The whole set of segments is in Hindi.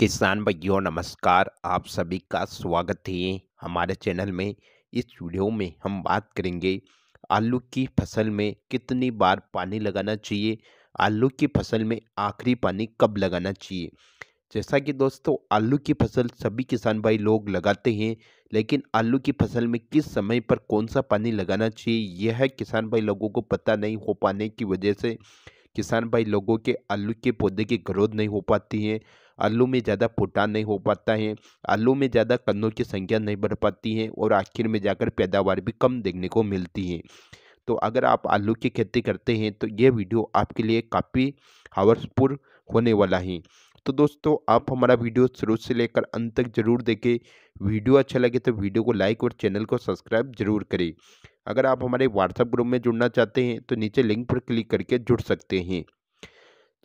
किसान भाइयों नमस्कार आप सभी का स्वागत है हमारे चैनल में इस वीडियो में हम बात करेंगे आलू की फसल में कितनी बार पानी लगाना चाहिए आलू की फसल में आखिरी पानी कब लगाना चाहिए जैसा कि दोस्तों आलू की फसल सभी किसान भाई लोग लगाते हैं लेकिन आलू की फसल में किस समय पर कौन सा पानी लगाना चाहिए यह किसान भाई लोगों को पता नहीं हो पाने की वजह से किसान भाई लोगों के आलू के पौधे की ग्रोथ नहीं हो पाती है आलू में ज़्यादा फुटान नहीं हो पाता है आलू में ज़्यादा कन्नों की संख्या नहीं बढ़ पाती है और आखिर में जाकर पैदावार भी कम देखने को मिलती है तो अगर आप आलू की खेती करते हैं तो ये वीडियो आपके लिए काफ़ी हावरपुर होने वाला है तो दोस्तों आप हमारा वीडियो शुरू से लेकर अंत तक जरूर देखें वीडियो अच्छा लगे तो वीडियो को लाइक और चैनल को सब्सक्राइब जरूर करें अगर आप हमारे व्हाट्सएप ग्रुप में जुड़ना चाहते हैं तो नीचे लिंक पर क्लिक करके जुड़ सकते हैं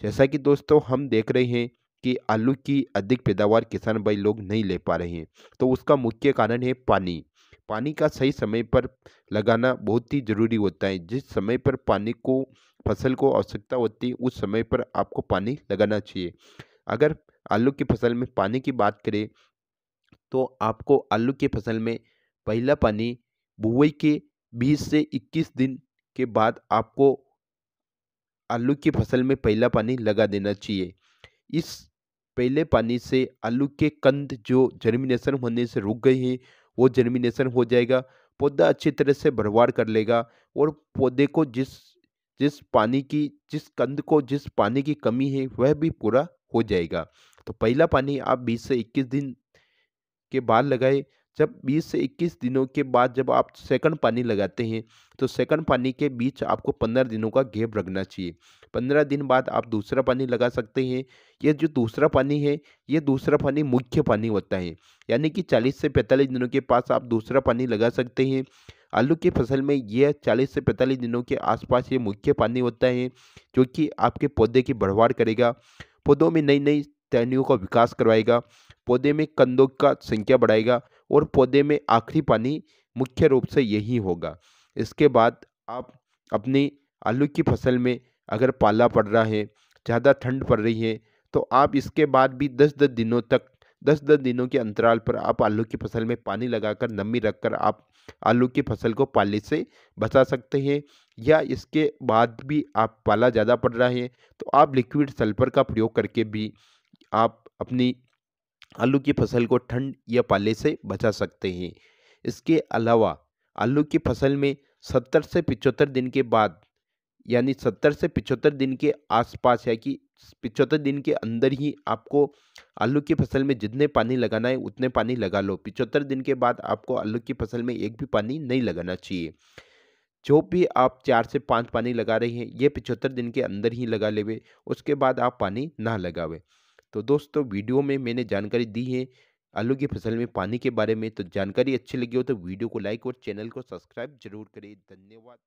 जैसा कि दोस्तों हम देख रहे हैं कि आलू की अधिक पैदावार किसान भाई लोग नहीं ले पा रहे हैं तो उसका मुख्य कारण है पानी पानी का सही समय पर लगाना बहुत ही ज़रूरी होता है जिस समय पर पानी को फसल को आवश्यकता होती है उस समय पर आपको पानी लगाना चाहिए अगर आलू की फसल में पानी की बात करें तो आपको आलू की फसल में पहला पानी बुवाई के 20 से 21 दिन के बाद आपको आलू की फसल में पहला पानी लगा देना चाहिए इस पहले पानी से आलू के कंद जो जर्मिनेशन होने से रुक गए हैं वो जर्मिनेशन हो जाएगा पौधा अच्छी तरह से भरवार कर लेगा और पौधे को जिस जिस पानी की जिस कंद को जिस पानी की कमी है वह भी पूरा हो जाएगा तो पहला पानी आप 20 से 21 दिन के बाद लगाए जब 20 से 21 दिनों के बाद जब आप सेकंड पानी लगाते हैं तो सेकंड पानी के बीच आपको 15 दिनों का गैप रखना चाहिए 15 दिन बाद आप दूसरा पानी लगा सकते हैं ये जो दूसरा पानी है ये दूसरा पानी मुख्य पानी होता है यानी कि 40 से 45 दिनों के पास आप दूसरा पानी लगा सकते हैं आलू की फसल में यह चालीस से पैंतालीस दिनों के आसपास ये मुख्य पानी होता है जो कि आपके पौधे की बढ़वाड़ करेगा पौधों में नई नई टहनियों का विकास करवाएगा पौधे में कंदों का संख्या बढ़ाएगा और पौधे में आखिरी पानी मुख्य रूप से यही होगा इसके बाद आप अपनी आलू की फसल में अगर पाला पड़ रहा है ज़्यादा ठंड पड़ रही है तो आप इसके बाद भी दस दस दिनों तक दस दस दिनों के अंतराल पर आप आलू की फसल में पानी लगाकर नमी रखकर आप आलू की फसल को पाले से बचा सकते हैं या इसके बाद भी आप पाला ज़्यादा पड़ रहा है तो आप लिक्विड सल्फर का प्रयोग करके भी आप अपनी आलू की फसल को ठंड या पाले से बचा सकते हैं इसके अलावा आलू की फसल में सत्तर से पिचहत्तर दिन के बाद यानी सत्तर से पिचहत्तर दिन के आसपास या कि पिचहत्तर दिन के अंदर ही आपको आलू की फसल में जितने पानी लगाना है उतने पानी लगा लो पिचहत्तर दिन के बाद आपको आलू की फसल में एक भी पानी नहीं लगाना चाहिए जो भी आप चार से पाँच पानी लगा रहे हैं ये पिचहत्तर दिन के अंदर ही लगा लेवे उसके बाद आप पानी ना लगावे तो दोस्तों वीडियो में मैंने जानकारी दी है आलू की फसल में पानी के बारे में तो जानकारी अच्छी लगी हो तो वीडियो को लाइक और चैनल को सब्सक्राइब जरूर करें धन्यवाद